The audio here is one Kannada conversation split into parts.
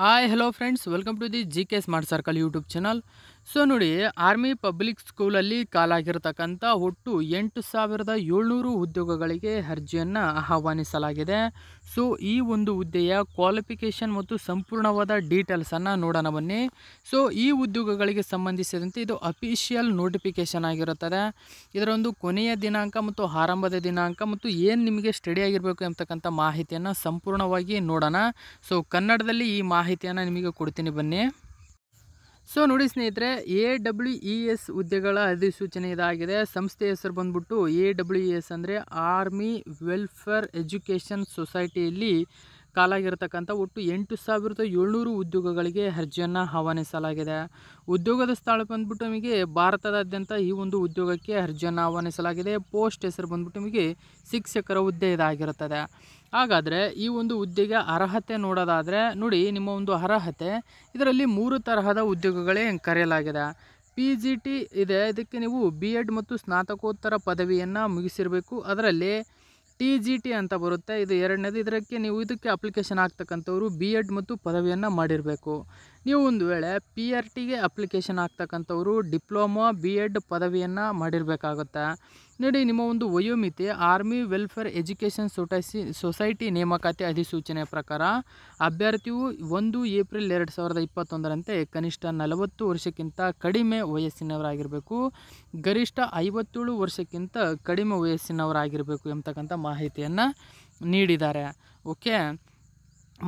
high hello friends welcome to the G K smart circle YouTube channel so ನೋಡಿ ಆರ್ಮಿ ಪಬ್ಲಿಕ್ ಸ್ಕೂಲಲ್ಲಿ ಕಾಲಾಗಿರ್ತಕ್ಕಂಥ ಒಟ್ಟು ಎಂಟು ಸಾವಿರದ ಏಳ್ನೂರು ಉದ್ಯೋಗಗಳಿಗೆ ಅರ್ಜಿಯನ್ನು ಆಹ್ವಾನಿಸಲಾಗಿದೆ ಸೊ ಈ ಒಂದು ಹುದ್ದೆಯ ಕ್ವಾಲಿಫಿಕೇಷನ್ ಮತ್ತು ಸಂಪೂರ್ಣವಾದ ಡೀಟೇಲ್ಸನ್ನು ನೋಡೋಣ ಬನ್ನಿ ಸೊ ಈ ಉದ್ಯೋಗಗಳಿಗೆ ಸಂಬಂಧಿಸಿದಂತೆ ಇದು ಅಫಿಷಿಯಲ್ ನೋಟಿಫಿಕೇಷನ್ ಆಗಿರುತ್ತದೆ ಇದರ ಒಂದು ಕೊನೆಯ ದಿನಾಂಕ ಮತ್ತು ಆರಂಭದ ದಿನಾಂಕ ಮತ್ತು ಏನು ನಿಮಗೆ ಸ್ಟಡಿ ಆಗಿರಬೇಕು ಎಂಬತಕ್ಕಂಥ ಮಾಹಿತಿಯನ್ನು ಸಂಪೂರ್ಣವಾಗಿ ನೋಡೋಣ ಸೊ ಕನ್ನಡದಲ್ಲಿ ಈ ಮಾಹಿತಿಯನ್ನು ನಿಮಗೆ ಕೊಡ್ತೀನಿ ಬನ್ನಿ ಸೊ ನೋಡಿ ಸ್ನೇಹಿತರೆ ಎ ಡಬ್ಲ್ಯೂ ಇ ಎಸ್ ಹುದ್ದೆಗಳ ಅಧಿಸೂಚನೆ ಇದಾಗಿದೆ ಸಂಸ್ಥೆ ಹೆಸರು ಬಂದ್ಬಿಟ್ಟು ಎ ಡಬ್ಲ್ಯೂ ಇ ಎಸ್ ಅಂದರೆ ಆರ್ಮಿ ವೆಲ್ಫೇರ್ ಎಜುಕೇಷನ್ ಸೊಸೈಟಿಯಲ್ಲಿ ಕಾಲಾಗಿರ್ತಕ್ಕಂಥ ಒಟ್ಟು ಎಂಟು ಸಾವಿರದ ಏಳ್ನೂರು ಉದ್ಯೋಗಗಳಿಗೆ ಅರ್ಜಿಯನ್ನು ಆಹ್ವಾನಿಸಲಾಗಿದೆ ಉದ್ಯೋಗದ ಸ್ಥಳ ಬಂದ್ಬಿಟ್ಟು ನಮಗೆ ಭಾರತದಾದ್ಯಂತ ಈ ಒಂದು ಉದ್ಯೋಗಕ್ಕೆ ಅರ್ಜಿಯನ್ನು ಆಹ್ವಾನಿಸಲಾಗಿದೆ ಪೋಸ್ಟ್ ಹೆಸರು ಬಂದ್ಬಿಟ್ಟು ನಿಮಗೆ ಶಿಕ್ಷಕರ ಹುದ್ದೆ ಇದಾಗಿರುತ್ತದೆ ಹಾಗಾದರೆ ಈ ಒಂದು ಹುದ್ದೆಗೆ ಅರ್ಹತೆ ನೋಡೋದಾದರೆ ನೋಡಿ ನಿಮ್ಮ ಒಂದು ಅರ್ಹತೆ ಇದರಲ್ಲಿ ಮೂರು ತರಹದ ಉದ್ಯೋಗಗಳೇ ಕರೆಯಲಾಗಿದೆ ಪಿ ಜಿ ಟಿ ಇದೆ ಇದಕ್ಕೆ ನೀವು ಬಿ ಎಡ್ ಮತ್ತು ಸ್ನಾತಕೋತ್ತರ ಪದವಿಯನ್ನು ಮುಗಿಸಿರಬೇಕು ಅದರಲ್ಲಿ ಟಿ ಜಿ ಟಿ ಅಂತ ಬರುತ್ತೆ ಇದು ಎರಡನೇದು ಇದಕ್ಕೆ ನೀವು ಇದಕ್ಕೆ ಅಪ್ಲಿಕೇಶನ್ ಹಾಕ್ತಕ್ಕಂಥವ್ರು ಬಿ ಎಡ್ ಮತ್ತು ಪದವಿಯನ್ನು ಮಾಡಿರಬೇಕು ನೀವು ಒಂದು ವೇಳೆ ಪಿ ಆರ್ ಟಿಗೆ ಅಪ್ಲಿಕೇಶನ್ ಹಾಕ್ತಕ್ಕಂಥವ್ರು ಡಿಪ್ಲೊಮಾ ಬಿ ಎಡ್ ಪದವಿಯನ್ನು ಮಾಡಿರಬೇಕಾಗುತ್ತೆ ನೋಡಿ ನಿಮ್ಮ ಒಂದು ವಯೋಮಿತಿ ಆರ್ಮಿ ವೆಲ್ಫೇರ್ ಎಜುಕೇಷನ್ ಸೊಟೈಸಿ ಸೊಸೈಟಿ ನೇಮಕಾತಿ ಅಧಿಸೂಚನೆ ಪ್ರಕಾರ ಅಭ್ಯರ್ಥಿಯು ಒಂದು ಏಪ್ರಿಲ್ ಎರಡು ಸಾವಿರದ ಇಪ್ಪತ್ತೊಂದರಂತೆ ಕನಿಷ್ಠ ನಲವತ್ತು ವರ್ಷಕ್ಕಿಂತ ಕಡಿಮೆ ವಯಸ್ಸಿನವರಾಗಿರಬೇಕು ಗರಿಷ್ಠ ಐವತ್ತೇಳು ವರ್ಷಕ್ಕಿಂತ ಕಡಿಮೆ ವಯಸ್ಸಿನವರಾಗಿರಬೇಕು ಎಂಬತಕ್ಕಂಥ ಮಾಹಿತಿಯನ್ನು ನೀಡಿದ್ದಾರೆ ಓಕೆ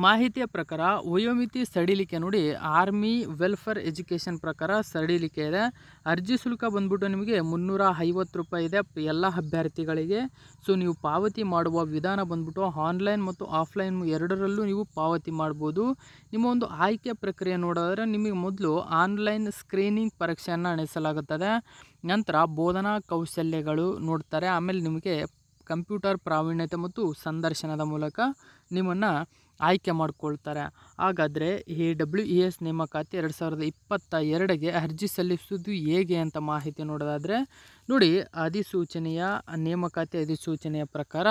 ಮಾಹಿತಿಯ ಪ್ರಕಾರ ವಯೋಮಿತಿ ಸಡಿಲಿಕೆ ನೋಡಿ ಆರ್ಮಿ ವೆಲ್ಫೇರ್ ಎಜುಕೇಷನ್ ಪ್ರಕಾರ ಸಡಿಲಿಕೆ ಇದೆ ಅರ್ಜಿ ಶುಲ್ಕ ಬಂದ್ಬಿಟ್ಟು ನಿಮಗೆ ಮುನ್ನೂರ ಐವತ್ತು ರೂಪಾಯಿ ಇದೆ ಎಲ್ಲ ಅಭ್ಯರ್ಥಿಗಳಿಗೆ ಸೊ ನೀವು ಪಾವತಿ ಮಾಡುವ ವಿಧಾನ ಬಂದ್ಬಿಟ್ಟು ಆನ್ಲೈನ್ ಮತ್ತು ಆಫ್ಲೈನ್ ಎರಡರಲ್ಲೂ ನೀವು ಪಾವತಿ ಮಾಡ್ಬೋದು ನಿಮ್ಮ ಒಂದು ಆಯ್ಕೆ ಪ್ರಕ್ರಿಯೆ ನೋಡಿದ್ರೆ ನಿಮಗೆ ಮೊದಲು ಆನ್ಲೈನ್ ಸ್ಕ್ರೀನಿಂಗ್ ಪರೀಕ್ಷೆಯನ್ನು ನಡೆಸಲಾಗುತ್ತದೆ ನಂತರ ಬೋಧನಾ ಕೌಶಲ್ಯಗಳು ನೋಡ್ತಾರೆ ಆಮೇಲೆ ನಿಮಗೆ ಕಂಪ್ಯೂಟರ್ ಪ್ರಾವೀಣ್ಯತೆ ಮತ್ತು ಸಂದರ್ಶನದ ಮೂಲಕ ನಿಮ್ಮನ್ನು ಆಯ್ಕೆ ಮಾಡಿಕೊಳ್ತಾರೆ ಹಾಗಾದರೆ ಈ ಡಬ್ಲ್ಯೂ ಇ ಎಸ್ ನೇಮಕಾತಿ ಎರಡು ಸಾವಿರದ ಇಪ್ಪತ್ತ ಎರಡಿಗೆ ಅರ್ಜಿ ಸಲ್ಲಿಸುವುದು ಹೇಗೆ ಅಂತ ಮಾಹಿತಿ ನೋಡೋದಾದರೆ ನೋಡಿ ಅಧಿಸೂಚನೆಯ ನೇಮಕಾತಿ ಅಧಿಸೂಚನೆಯ ಪ್ರಕಾರ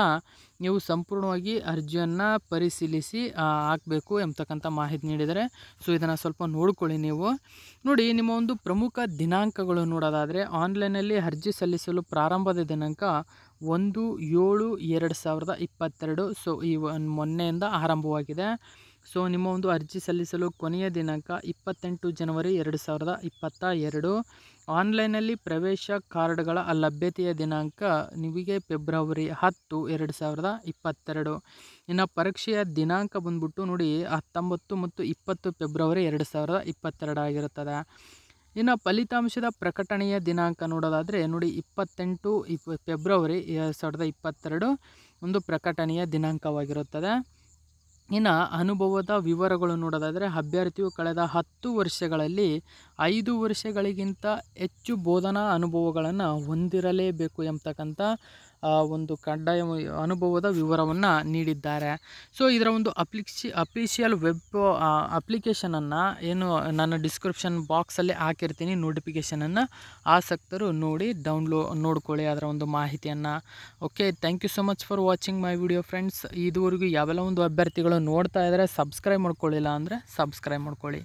ನೀವು ಸಂಪೂರ್ಣವಾಗಿ ಅರ್ಜಿಯನ್ನು ಪರಿಶೀಲಿಸಿ ಹಾಕಬೇಕು ಎಂಬತಕ್ಕಂಥ ಮಾಹಿತಿ ನೀಡಿದರೆ ಸೊ ಇದನ್ನು ಸ್ವಲ್ಪ ನೋಡ್ಕೊಳ್ಳಿ ನೀವು ನೋಡಿ ನಿಮ್ಮ ಒಂದು ಪ್ರಮುಖ ದಿನಾಂಕಗಳು ನೋಡೋದಾದರೆ ಆನ್ಲೈನಲ್ಲಿ ಅರ್ಜಿ ಸಲ್ಲಿಸಲು ಪ್ರಾರಂಭದ ದಿನಾಂಕ ಒಂದು ಏಳು ಎರಡು ಸಾವಿರದ ಇಪ್ಪತ್ತೆರಡು ಸೊ ಈ ಮೊನ್ನೆಯಿಂದ ಆರಂಭವಾಗಿದೆ ಸೊ ನಿಮ್ಮ ಒಂದು ಅರ್ಜಿ ಸಲ್ಲಿಸಲು ಕೊನೆಯ ದಿನಾಂಕ ಇಪ್ಪತ್ತೆಂಟು ಜನವರಿ ಎರಡು ಸಾವಿರದ ಇಪ್ಪತ್ತ ಎರಡು ಆನ್ಲೈನಲ್ಲಿ ಪ್ರವೇಶ ಕಾರ್ಡ್ಗಳ ಲಭ್ಯತೆಯ ದಿನಾಂಕ ನಿಮಗೆ ಫೆಬ್ರವರಿ ಹತ್ತು ಎರಡು ಸಾವಿರದ ಇಪ್ಪತ್ತೆರಡು ಇನ್ನು ಪರೀಕ್ಷೆಯ ದಿನಾಂಕ ಬಂದ್ಬಿಟ್ಟು ನೋಡಿ ಹತ್ತೊಂಬತ್ತು ಮತ್ತು ಇಪ್ಪತ್ತು ಫೆಬ್ರವರಿ ಎರಡು ಸಾವಿರದ ಇಪ್ಪತ್ತೆರಡು ಆಗಿರುತ್ತದೆ ಇನ್ನು ಫಲಿತಾಂಶದ ಪ್ರಕಟಣೆಯ ದಿನಾಂಕ ನೋಡೋದಾದರೆ ನೋಡಿ ಇಪ್ಪತ್ತೆಂಟು ಇಪ್ಪ ಫೆಬ್ರವರಿ ಎರಡು ಸಾವಿರದ ಇಪ್ಪತ್ತೆರಡು ಒಂದು ಪ್ರಕಟಣೆಯ ದಿನಾಂಕವಾಗಿರುತ್ತದೆ ಇನ್ನು ಅನುಭವದ ವಿವರಗಳು ನೋಡೋದಾದರೆ ಅಭ್ಯರ್ಥಿಯು ಕಳೆದ ಹತ್ತು ವರ್ಷಗಳಲ್ಲಿ ಐದು ವರ್ಷಗಳಿಗಿಂತ ಹೆಚ್ಚು ಬೋಧನಾ ಅನುಭವಗಳನ್ನು ಹೊಂದಿರಲೇಬೇಕು ಎಂಬತಕ್ಕಂಥ ಒಂದು ಕಡ್ಡಾಯ ಅನುಭವದ ವಿವರವನ್ನು ನೀಡಿದ್ದಾರೆ ಸೊ ಇದರ ಒಂದು ಅಪ್ಲಿಕ್ಷಿ ಅಫಿಷಿಯಲ್ ವೆಬ್ ಅಪ್ಲಿಕೇಶನನ್ನು ಏನು ನಾನು ಡಿಸ್ಕ್ರಿಪ್ಷನ್ ಬಾಕ್ಸಲ್ಲಿ ಹಾಕಿರ್ತೀನಿ ನೋಟಿಫಿಕೇಶನನ್ನು ಆಸಕ್ತರು ನೋಡಿ ಡೌನ್ಲೋ ನೋಡ್ಕೊಳ್ಳಿ ಅದರ ಒಂದು ಮಾಹಿತಿಯನ್ನು okay thank you so much for watching my video friends ಇದುವರೆಗೂ ಯಾವೆಲ್ಲ ಒಂದು ಅಭ್ಯರ್ಥಿಗಳು ನೋಡ್ತಾ ಇದ್ದಾರೆ ಸಬ್ಸ್ಕ್ರೈಬ್ ಮಾಡ್ಕೊಳ್ಳಿಲ್ಲ ಅಂದರೆ ಸಬ್ಸ್ಕ್ರೈಬ್ ಮಾಡ್ಕೊಳ್ಳಿ